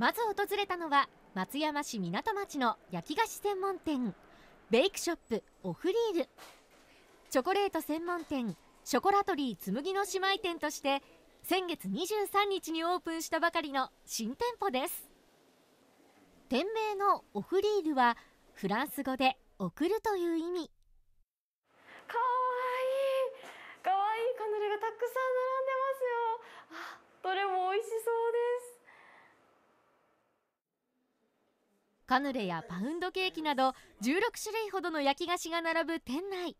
まず訪れたのは松山市港町の焼き菓子専門店ベイクショップオフリールチョコレート専門店ショコラトリー紬の姉妹店として先月23日にオープンしたばかりの新店舗です店名のオフリールはフランス語で送るという意味かわいいかわいいカヌレがたくさん並カヌレやパウンドケーキなど16種類ほどの焼き菓子が並ぶ店内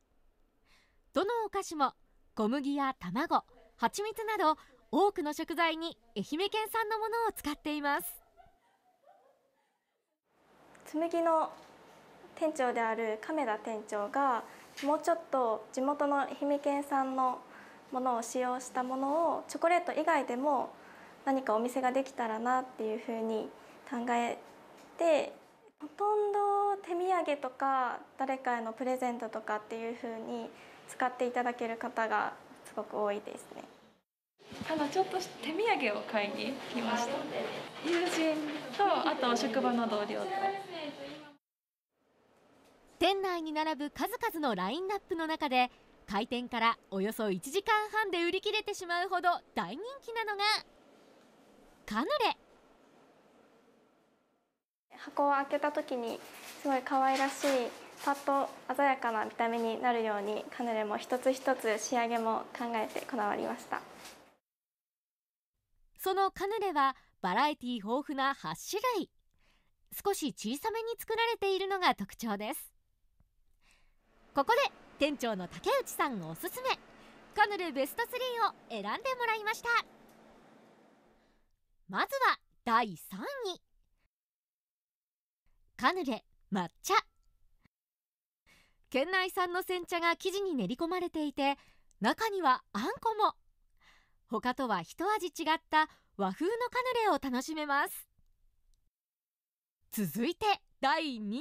どのお菓子も小麦や卵蜂蜜など多くの食材に愛媛県産のものを使っています紬の店長である亀田店長がもうちょっと地元の愛媛県産のものを使用したものをチョコレート以外でも何かお店ができたらなっていうふうに考えてほとんど手土産とか誰かへのプレゼントとかっていうふうに使っていただける方がすごく多いですねただちょっと手土産を買いに来ました友人とあと職場の同僚と店内に並ぶ数々のラインナップの中で開店からおよそ1時間半で売り切れてしまうほど大人気なのがカヌレ箱を開けた時にすごい可愛らしいパッと鮮やかな見た目になるようにカヌレも一つ一つ仕上げも考えてこだわりましたそのカヌレはバラエティ豊富な8種類少し小さめに作られているのが特徴ですここで店長の竹内さんおすすめカヌレベスト3を選んでもらいましたまずは第3位カヌレ抹茶県内産の煎茶が生地に練り込まれていて中にはあんこも他とは一味違った和風のカヌレを楽しめます続いて第2位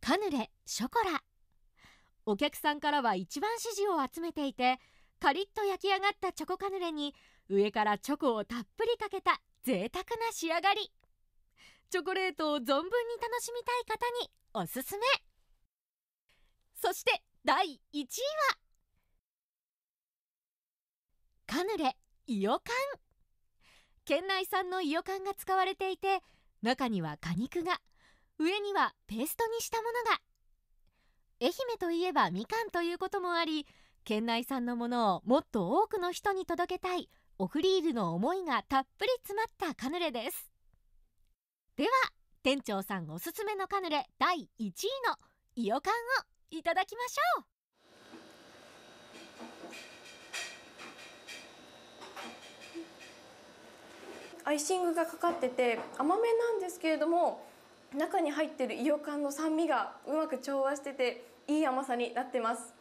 カヌレショコラお客さんからは一番支持を集めていてカリッと焼き上がったチョコカヌレに上からチョコをたっぷりかけた贅沢な仕上がりチョコレートを存分に楽しみたい方におすすめそして第1位はカヌレイオカン県内産のイオカンが使われていて中には果肉が上にはペーストにしたものが愛媛といえばみかんということもあり県内産のものをもっと多くの人に届けたいオフリールの思いがたっぷり詰まったカヌレですでは店長さんおすすめのカヌレ第1位のイオカンをいただきましょうアイシングがかかってて甘めなんですけれども中に入ってるイオカンの酸味がうまく調和してていい甘さになってます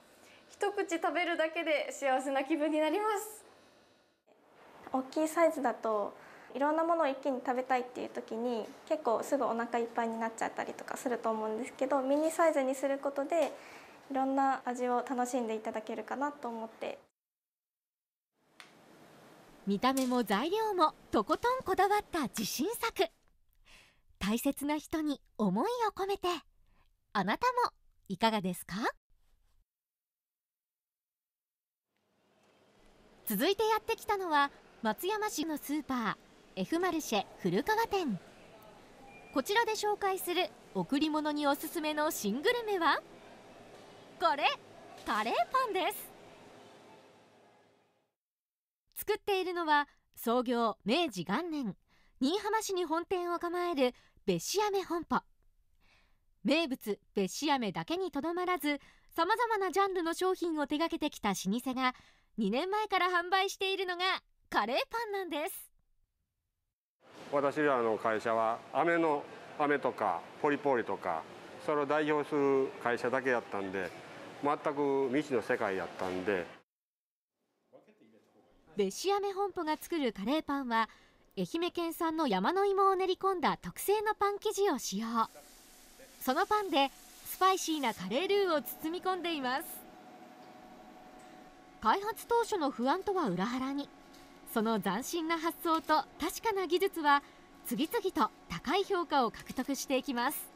一口食べるだけで幸せな気分になります大きいサイズだといろんなものを一気に食べたいっていう時に結構すぐお腹いっぱいになっちゃったりとかすると思うんですけどミニサイズにすることでいろんな味を楽しんでいただけるかなと思って見た目も材料もとことんこだわった自信作大切な人に思いを込めてあなたもいかがですか続いてやってきたのは松山市のスーパー F マルシェ古川店こちらで紹介する贈り物におすすめの新グルメはこれカレーパンです作っているのは創業明治元年新居浜市に本店を構えるべし飴本舗名物べし飴だけにとどまらずさまざまなジャンルの商品を手掛けてきた老舗が2年前から販売しているのがカレーパンなんです私らの会社は飴の飴とかポリポリとかそれを代表する会社だけやったんで全く未知の世界やったんで別紙飴本舗が作るカレーパンは愛媛県産の山の芋を練り込んだ特製のパン生地を使用そのパンでスパイシーなカレールーを包み込んでいます開発当初の不安とは裏腹にその斬新な発想と確かな技術は次々と高い評価を獲得していきます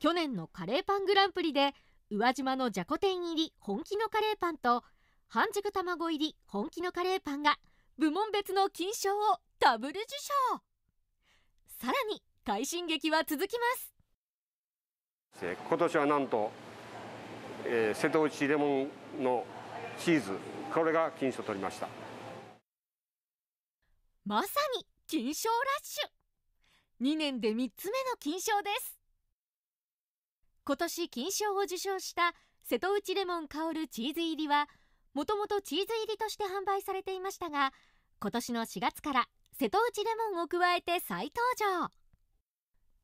去年のカレーパングランプリで宇和島のじゃこ天入り本気のカレーパンと半熟卵入り本気のカレーパンが部門別の金賞をダブル受賞さらに快進撃は続きます今年はなんと、えー、瀬戸内レモンのチーズこれが金賞を取りましたまさに金賞ラッシュ2年で3つ目の金賞です今年金賞を受賞した瀬戸内レモン香るチーズ入りはもともとチーズ入りとして販売されていましたが今年の4月から瀬戸内レモンを加えて再登場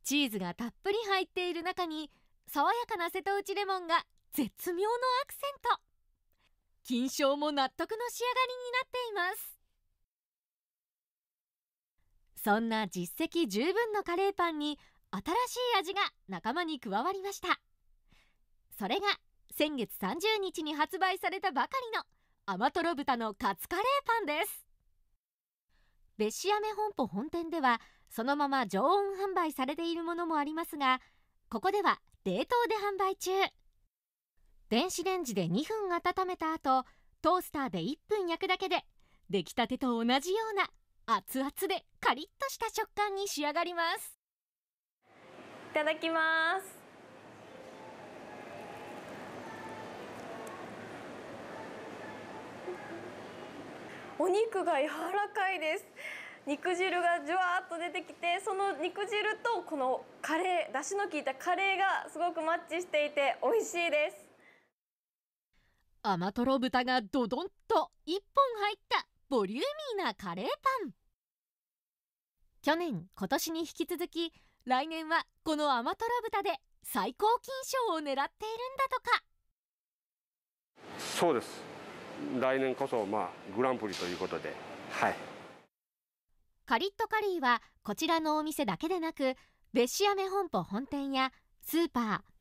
チーズがたっぷり入っている中に爽やかな瀬戸内レモンが絶妙のアクセント金賞も納得の仕上がりになっていますそんな実績十分のカレーパンに新しい味が仲間に加わりましたそれが先月30日に発売されたばかりの甘とろ豚のカツカレーパンです別紙飴本舗本店ではそのまま常温販売されているものもありますがここでは冷凍で販売中電子レンジで2分温めた後トースターで1分焼くだけで出来たてと同じような熱々でカリッとした食感に仕上がりますいただきますお肉が柔らかいです肉汁がじゅわっと出てきてその肉汁とこのカレーだしの効いたカレーがすごくマッチしていて美味しいです甘とろ豚がドドンと1本入ったボリューミーなカレーパン去年今年に引き続き来年はこの甘とろ豚で最高金賞を狙っているんだとかそうです来年こそまあグランプリということではいカリッとカリーはこちらのお店だけでなく別紙飴本舗本店やスーパ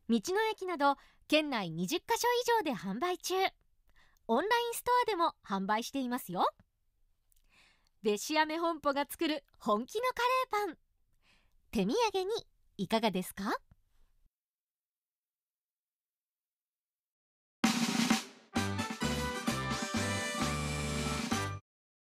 ー道の駅など県内20カ所以上で販売中オンラインストアでも販売していますよべし飴本舗が作る本気のカレーパン手土産にいかがですか